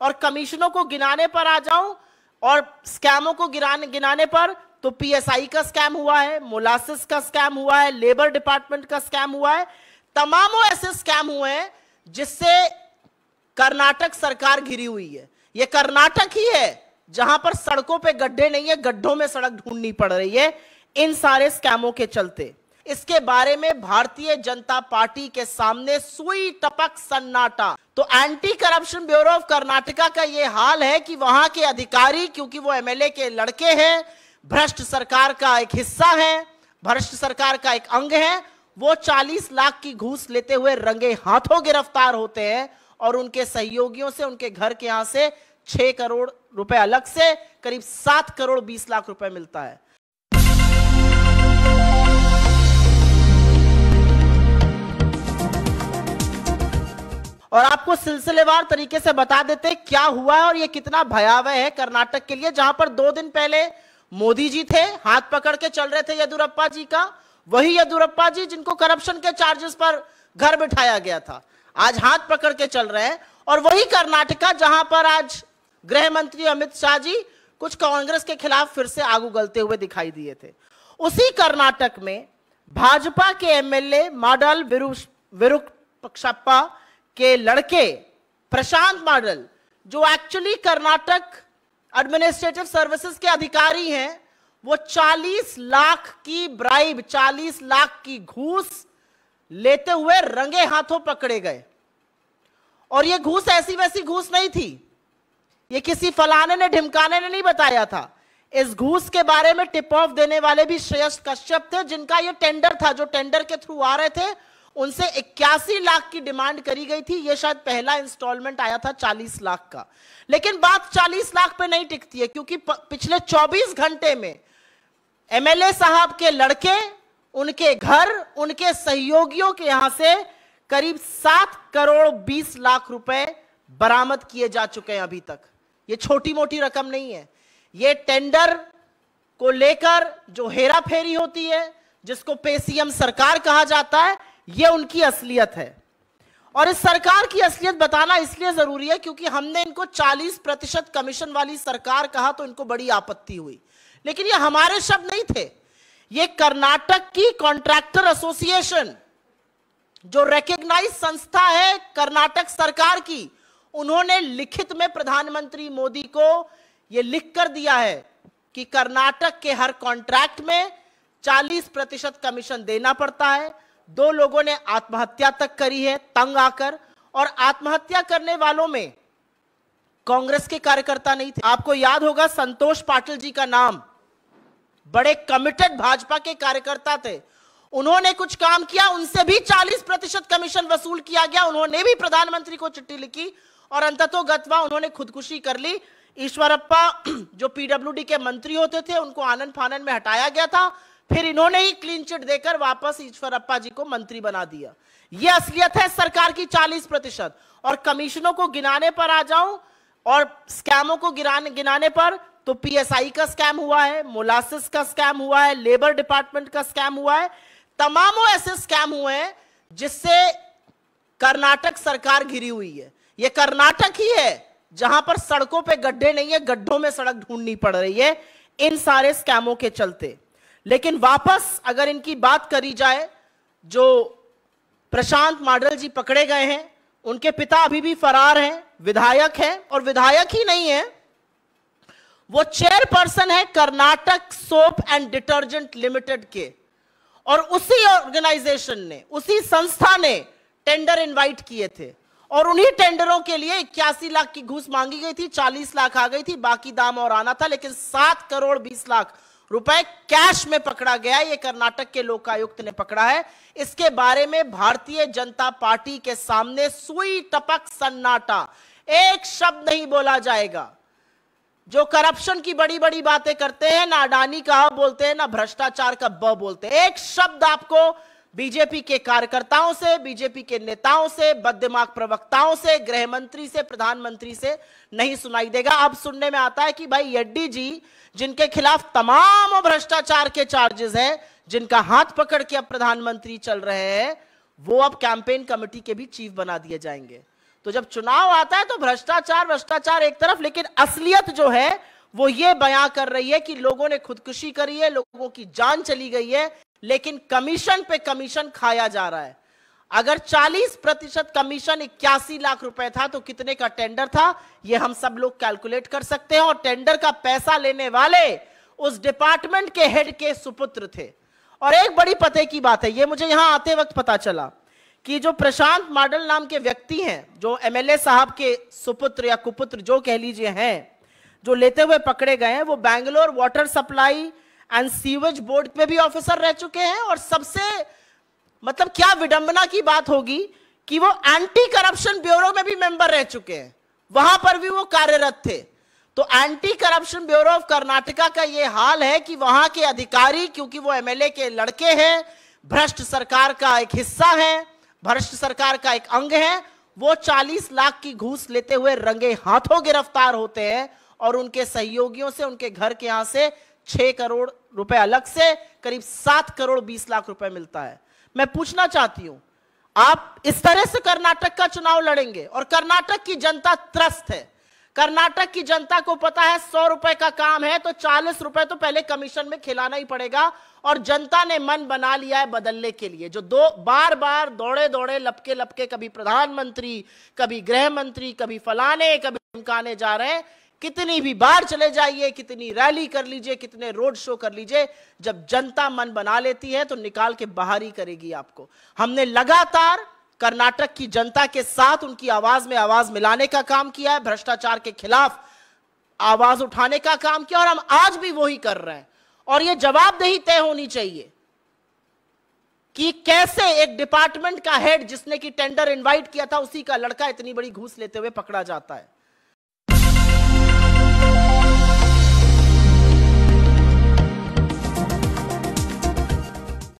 और कमीशनों को गिनाने पर आ जाऊं और स्कैमों को गिराने गिनाने पर तो पीएसआई का स्कैम हुआ है मोलासिस का स्कैम हुआ है लेबर डिपार्टमेंट का स्कैम हुआ है तमामों ऐसे स्कैम हुए हैं जिससे कर्नाटक सरकार घिरी हुई है ये कर्नाटक ही है जहां पर सड़कों पे गड्ढे नहीं है गड्ढों में सड़क ढूंढनी पड़ रही है इन सारे स्कैमों के चलते इसके बारे में भारतीय जनता पार्टी के सामने सुई टपक सन्नाटा तो anti corruption bureau of Karnataka का यह हाल है कि वहां के अधिकारी क्योंकि वो एमएलए के लड़के हैं भ्रष्ट सरकार का एक हिस्सा है भ्रष्ट सरकार का एक अंग है वो 40 लाख की घूस लेते हुए रंगे हाथों गिरफ्तार होते हैं और उनके सहयोगियों से उनके घर के यहां से छह करोड़ रुपए अलग से करीब सात करोड़ बीस लाख रुपए मिलता है और आपको सिलसिलेवार तरीके से बता देते क्या हुआ है और ये कितना भयावह है कर्नाटक के लिए जहां पर दो दिन पहले मोदी जी थे हाथ पकड़ के चल रहे थे येदुरप्पा जी का वही येदुरप्पा जी जिनको करप्शन के चार्जेस पर घर बिठाया गया था आज हाथ पकड़ के चल रहे हैं और वही कर्नाटका जहां पर आज गृह मंत्री अमित शाह जी कुछ कांग्रेस के खिलाफ फिर से आग उगलते हुए दिखाई दिए थे उसी कर्नाटक में भाजपा के एमएलए मॉडल विरुक्षप्पा के लड़के प्रशांत मॉडल जो एक्चुअली कर्नाटक एडमिनिस्ट्रेटिव सर्विसेज के अधिकारी हैं वो 40 लाख की ब्राइब 40 लाख की घूस लेते हुए रंगे हाथों पकड़े गए और ये घूस ऐसी वैसी घूस नहीं थी ये किसी फलाने ने ढिमकाने ने नहीं बताया था इस घूस के बारे में टिप ऑफ देने वाले भी श्रेयस कश्यप थे जिनका ये टेंडर था जो टेंडर के थ्रू आ रहे थे उनसे इक्यासी लाख की डिमांड करी गई थी यह शायद पहला इंस्टॉलमेंट आया था 40 लाख का लेकिन बात 40 लाख पे नहीं टिकती है क्योंकि पिछले 24 घंटे में एमएलए साहब के लड़के उनके घर उनके सहयोगियों के यहां से करीब सात करोड़ बीस लाख रुपए बरामद किए जा चुके हैं अभी तक ये छोटी मोटी रकम नहीं है ये टेंडर को लेकर जो हेरा फेरी होती है जिसको पेसीएम सरकार कहा जाता है ये उनकी असलियत है और इस सरकार की असलियत बताना इसलिए जरूरी है क्योंकि हमने इनको 40 प्रतिशत कमीशन वाली सरकार कहा तो इनको बड़ी आपत्ति हुई लेकिन ये हमारे शब्द नहीं थे ये कर्नाटक की कॉन्ट्रैक्टर एसोसिएशन जो रेकग्नाइज संस्था है कर्नाटक सरकार की उन्होंने लिखित में प्रधानमंत्री मोदी को यह लिख कर दिया है कि कर्नाटक के हर कॉन्ट्रैक्ट में 40 प्रतिशत कमीशन देना पड़ता है दो लोगों ने आत्महत्या तक करी है तंग आकर और आत्महत्या करने वालों में कांग्रेस के कार्यकर्ता नहीं थे आपको याद होगा संतोष पाटिल जी का नाम बड़े कमिटेड भाजपा के कार्यकर्ता थे उन्होंने कुछ काम किया उनसे भी 40 प्रतिशत कमीशन वसूल किया गया उन्होंने भी प्रधानमंत्री को चिट्ठी लिखी और अंततो गतवा उन्होंने खुदकुशी कर ली ईश्वरप्पा जो पीडब्ल्यूडी के मंत्री होते थे उनको आनंद फानंद में हटाया गया था फिर इन्होंने ही क्लीन चिट देकर वापस ईश्वरप्पा जी को मंत्री बना दिया यह असलियत है सरकार की 40 प्रतिशत और कमीशनों को गिनाने पर आ जाऊं और स्कैमों को गिराने गिनाने पर तो पीएसआई का स्कैम हुआ है मोलासिस का स्कैम हुआ है लेबर डिपार्टमेंट का स्कैम हुआ है तमामों ऐसे स्कैम हुए हैं जिससे कर्नाटक सरकार घिरी हुई है यह कर्नाटक ही है जहां पर सड़कों पे गड्ढे नहीं है गड्ढों में सड़क ढूंढनी पड़ रही है इन सारे स्कैमों के चलते लेकिन वापस अगर इनकी बात करी जाए जो प्रशांत माडल जी पकड़े गए हैं उनके पिता अभी भी फरार हैं विधायक हैं और विधायक ही नहीं है वो चेयरपर्सन है Karnataka soap and detergent limited के और उसी ऑर्गेनाइजेशन ने उसी संस्था ने टेंडर इनवाइट किए थे और उन्हीं टेंडरों के लिए इक्यासी लाख की घूस मांगी गई थी चालीस लाख आ गई थी बाकी दाम और आना था लेकिन सात करोड़ बीस लाख रुपए कैश में पकड़ा गया ये कर्नाटक के लोकायुक्त ने पकड़ा है इसके बारे में भारतीय जनता पार्टी के सामने सुई टपक सन्नाटा एक शब्द नहीं बोला जाएगा जो करप्शन की बड़ी बड़ी बातें करते हैं ना अडानी का बोलते हैं ना भ्रष्टाचार का ब बोलते हैं एक शब्द आपको बीजेपी के कार्यकर्ताओं से बीजेपी के नेताओं से बदमाग प्रवक्ताओं से गृह मंत्री से प्रधानमंत्री से नहीं सुनाई देगा अब सुनने में आता है कि भाई येड्डी जी जिनके खिलाफ तमाम भ्रष्टाचार के चार्जेस हैं जिनका हाथ पकड़ के अब प्रधानमंत्री चल रहे हैं वो अब कैंपेन कमेटी के भी चीफ बना दिए जाएंगे तो जब चुनाव आता है तो भ्रष्टाचार भ्रष्टाचार एक तरफ लेकिन असलियत जो है वो ये बयां कर रही है कि लोगों ने खुदकुशी करी है लोगों की जान चली गई है लेकिन कमीशन पे कमीशन खाया जा रहा है अगर 40 प्रतिशत कमीशन इक्यासी लाख रुपए था तो कितने का टेंडर था ये हम सब लोग कैलकुलेट कर सकते हैं और टेंडर का पैसा लेने वाले उस डिपार्टमेंट के हेड के सुपुत्र थे और एक बड़ी पते की बात है ये मुझे यहां आते वक्त पता चला कि जो प्रशांत मॉडल नाम के व्यक्ति हैं जो एमएलए साहब के सुपुत्र या कुपुत्र जो कह लीजिए हैं जो लेते हुए पकड़े गए हैं वो Bangalore water supply and sewage board पे भी ऑफिसर रह चुके हैं और सबसे मतलब क्या विडंबना की बात होगी कि वो एंटी करप्शन ब्यूरो में भी मेंबर रह चुके हैं वहां पर भी वो कार्यरत थे तो anti corruption bureau of Karnataka का ये हाल है कि वहां के अधिकारी क्योंकि वो एमएलए के लड़के हैं भ्रष्ट सरकार का एक हिस्सा है भ्रष्ट सरकार का एक अंग है वो 40 लाख की घूस लेते हुए रंगे हाथों गिरफ्तार होते हैं और उनके सहयोगियों से उनके घर के यहां से छह करोड़ रुपए अलग से करीब सात करोड़ बीस लाख रुपए मिलता है मैं पूछना चाहती हूं आप इस तरह से कर्नाटक का चुनाव लड़ेंगे और कर्नाटक की जनता त्रस्त है कर्नाटक की जनता को पता है सौ रुपए का काम है तो चालीस रुपए तो पहले कमीशन में खिलाना ही पड़ेगा और जनता ने मन बना लिया है बदलने के लिए जो दो बार बार दौड़े दौड़े लपके लपके कभी प्रधानमंत्री कभी गृह मंत्री कभी फलाने कभी धमकाने जा रहे हैं कितनी भी बार चले जाइए कितनी रैली कर लीजिए कितने रोड शो कर लीजिए जब जनता मन बना लेती है तो निकाल के बाहर ही करेगी आपको हमने लगातार कर्नाटक की जनता के साथ उनकी आवाज में आवाज मिलाने का काम किया है भ्रष्टाचार के खिलाफ आवाज उठाने का काम किया और हम आज भी वही कर रहे हैं और यह जवाबदेही तय होनी चाहिए कि कैसे एक डिपार्टमेंट का हेड जिसने की टेंडर इनवाइट किया था उसी का लड़का इतनी बड़ी घूस लेते हुए पकड़ा जाता है